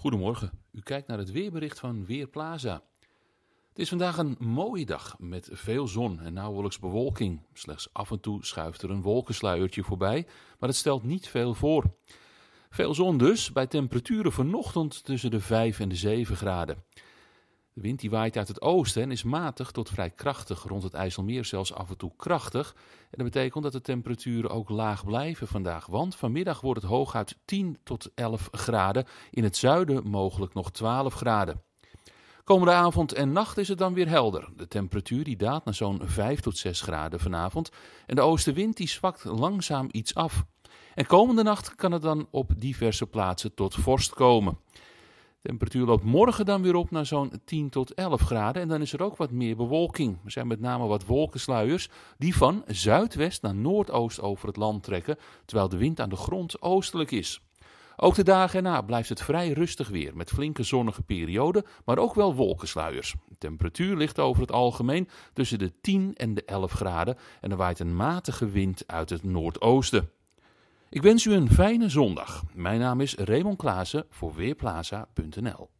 Goedemorgen, u kijkt naar het weerbericht van Weerplaza. Het is vandaag een mooie dag met veel zon en nauwelijks bewolking. Slechts af en toe schuift er een wolkensluiertje voorbij, maar het stelt niet veel voor. Veel zon dus, bij temperaturen vanochtend tussen de 5 en de 7 graden. De wind die waait uit het oosten en is matig tot vrij krachtig, rond het IJsselmeer zelfs af en toe krachtig. En dat betekent dat de temperaturen ook laag blijven vandaag, want vanmiddag wordt het hooguit 10 tot 11 graden, in het zuiden mogelijk nog 12 graden. Komende avond en nacht is het dan weer helder. De temperatuur die daalt naar zo'n 5 tot 6 graden vanavond en de oostenwind die zwakt langzaam iets af. En komende nacht kan het dan op diverse plaatsen tot vorst komen. De temperatuur loopt morgen dan weer op naar zo'n 10 tot 11 graden. En dan is er ook wat meer bewolking. Er zijn met name wat wolkensluiers die van zuidwest naar noordoost over het land trekken, terwijl de wind aan de grond oostelijk is. Ook de dagen erna blijft het vrij rustig weer met flinke zonnige perioden, maar ook wel wolkensluiers. De temperatuur ligt over het algemeen tussen de 10 en de 11 graden en er waait een matige wind uit het noordoosten. Ik wens u een fijne zondag. Mijn naam is Raymond Klaassen voor Weerplaza.nl.